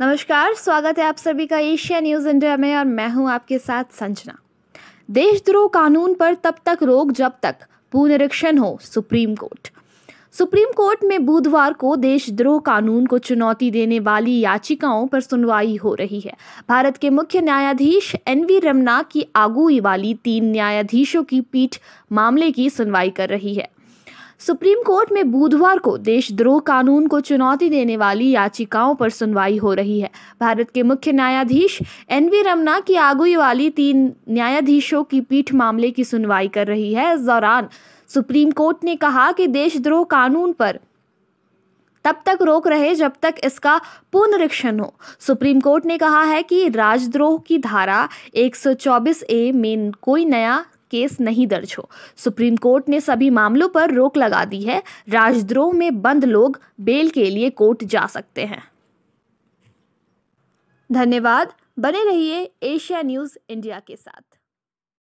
नमस्कार स्वागत है आप सभी का एशिया न्यूज़ इंडिया में और मैं हूं आपके साथ संजना देशद्रोह कानून पर तब तक रोक जब तक पुनरीक्षण हो सुप्रीम कोर्ट सुप्रीम कोर्ट में बुधवार को देशद्रोह कानून को चुनौती देने वाली याचिकाओं पर सुनवाई हो रही है भारत के मुख्य न्यायाधीश एन वी रमना की आगुई वाली तीन न्यायाधीशों की पीठ मामले की सुनवाई कर रही है सुप्रीम कोर्ट में बुधवार को देशद्रोह कानून को चुनौती देने वाली याचिकाओं पर सुनवाई हो रही है भारत के मुख्य न्यायाधीश एन वी रमना की आगुई वाली तीन न्यायाधीशों की पीठ मामले की सुनवाई कर रही है इस दौरान सुप्रीम कोर्ट ने कहा कि देशद्रोह कानून पर तब तक रोक रहे जब तक इसका पुनरीक्षण हो सुप्रीम कोर्ट ने कहा है कि राजद्रोह की धारा 124 ए में कोई नया केस नहीं दर्ज हो सुप्रीम कोर्ट ने सभी मामलों पर रोक लगा दी है राजद्रोह में बंद लोग बेल के लिए कोर्ट जा सकते हैं धन्यवाद बने रहिए एशिया न्यूज़ इंडिया के साथ